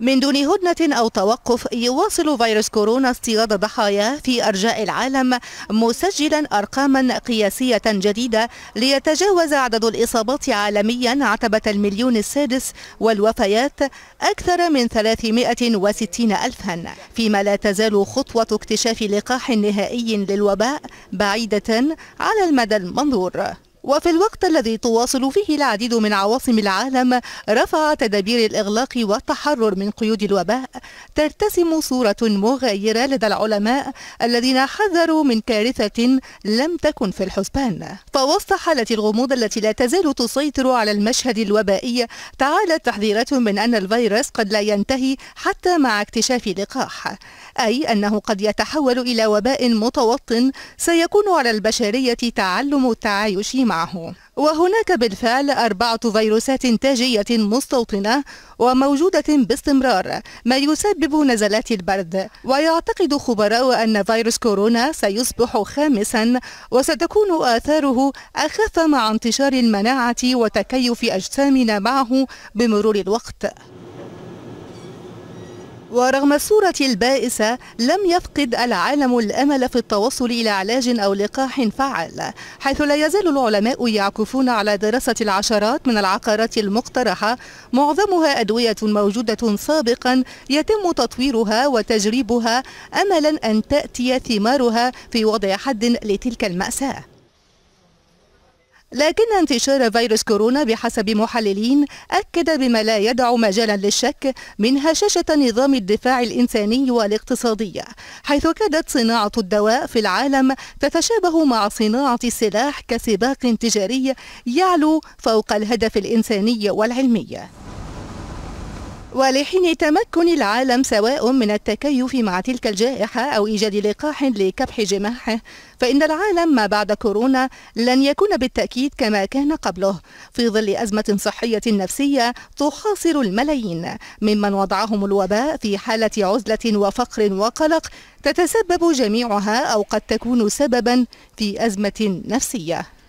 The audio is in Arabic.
من دون هدنة أو توقف يواصل فيروس كورونا اصطياد ضحاياه في أرجاء العالم مسجلا أرقاما قياسية جديدة ليتجاوز عدد الإصابات عالميا عتبة المليون السادس والوفيات أكثر من 360 ألفا فيما لا تزال خطوة اكتشاف لقاح نهائي للوباء بعيدة على المدى المنظور وفي الوقت الذي تواصل فيه العديد من عواصم العالم رفع تدابير الإغلاق والتحرر من قيود الوباء ترتسم صورة مغايرة لدى العلماء الذين حذروا من كارثة لم تكن في الحسبان فوسط حالة الغموض التي لا تزال تسيطر على المشهد الوبائي تعالت تحذيرات من أن الفيروس قد لا ينتهي حتى مع اكتشاف لقاح أي أنه قد يتحول إلى وباء متوطن سيكون على البشرية تعلم التعايش معه وهناك بالفعل أربعة فيروسات تاجية مستوطنة وموجودة باستمرار ما يسبب نزلات البرد ويعتقد خبراء أن فيروس كورونا سيصبح خامسا وستكون آثاره أخف مع انتشار المناعة وتكيف أجسامنا معه بمرور الوقت ورغم الصورة البائسة لم يفقد العالم الأمل في التوصل إلى علاج أو لقاح فعال حيث لا يزال العلماء يعكفون على دراسة العشرات من العقارات المقترحة معظمها أدوية موجودة سابقا يتم تطويرها وتجريبها أملا أن تأتي ثمارها في وضع حد لتلك المأساة لكن انتشار فيروس كورونا بحسب محللين أكد بما لا يدع مجالا للشك من هشاشة نظام الدفاع الإنساني والاقتصادي حيث كادت صناعة الدواء في العالم تتشابه مع صناعة السلاح كسباق تجاري يعلو فوق الهدف الإنساني والعلمي ولحين تمكن العالم سواء من التكيف مع تلك الجائحة أو إيجاد لقاح لكبح جماحه فإن العالم ما بعد كورونا لن يكون بالتأكيد كما كان قبله في ظل أزمة صحية نفسية تحاصر الملايين ممن وضعهم الوباء في حالة عزلة وفقر وقلق تتسبب جميعها أو قد تكون سببا في أزمة نفسية